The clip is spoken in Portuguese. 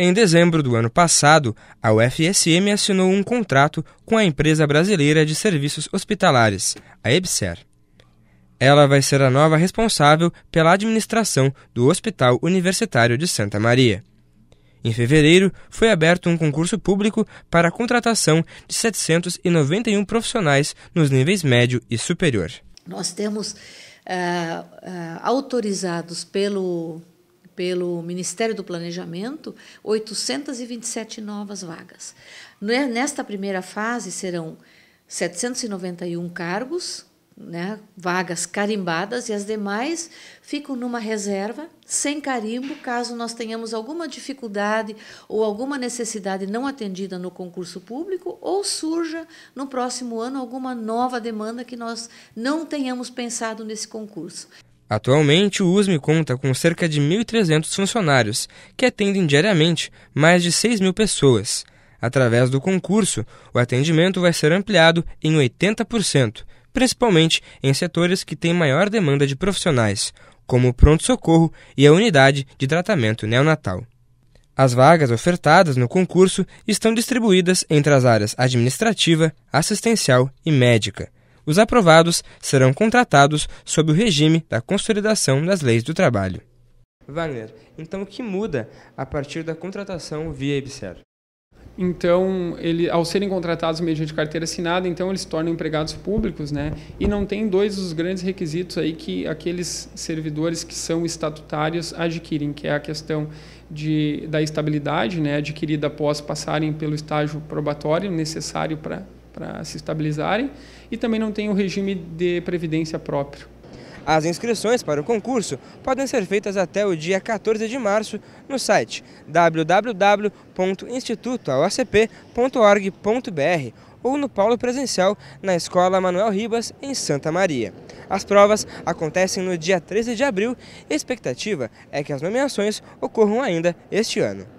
Em dezembro do ano passado, a UFSM assinou um contrato com a empresa brasileira de serviços hospitalares, a EBSER. Ela vai ser a nova responsável pela administração do Hospital Universitário de Santa Maria. Em fevereiro, foi aberto um concurso público para a contratação de 791 profissionais nos níveis médio e superior. Nós temos uh, uh, autorizados pelo pelo Ministério do Planejamento 827 novas vagas. Né, nesta primeira fase serão 791 cargos, né, vagas carimbadas e as demais ficam numa reserva sem carimbo, caso nós tenhamos alguma dificuldade ou alguma necessidade não atendida no concurso público ou surja no próximo ano alguma nova demanda que nós não tenhamos pensado nesse concurso. Atualmente, o USME conta com cerca de 1.300 funcionários, que atendem diariamente mais de 6 mil pessoas. Através do concurso, o atendimento vai ser ampliado em 80%, principalmente em setores que têm maior demanda de profissionais, como o pronto-socorro e a unidade de tratamento neonatal. As vagas ofertadas no concurso estão distribuídas entre as áreas administrativa, assistencial e médica. Os aprovados serão contratados sob o regime da consolidação das leis do trabalho. Wagner, então o que muda a partir da contratação via IBSER? Então, ele, ao serem contratados mediante carteira assinada, então eles se tornam empregados públicos, né? E não tem dois dos grandes requisitos aí que aqueles servidores que são estatutários adquirem, que é a questão de, da estabilidade, né? Adquirida após passarem pelo estágio probatório necessário para para se estabilizarem e também não tem o regime de previdência próprio. As inscrições para o concurso podem ser feitas até o dia 14 de março no site www.institutoaocp.org.br ou no Paulo Presencial na Escola Manuel Ribas, em Santa Maria. As provas acontecem no dia 13 de abril e a expectativa é que as nomeações ocorram ainda este ano.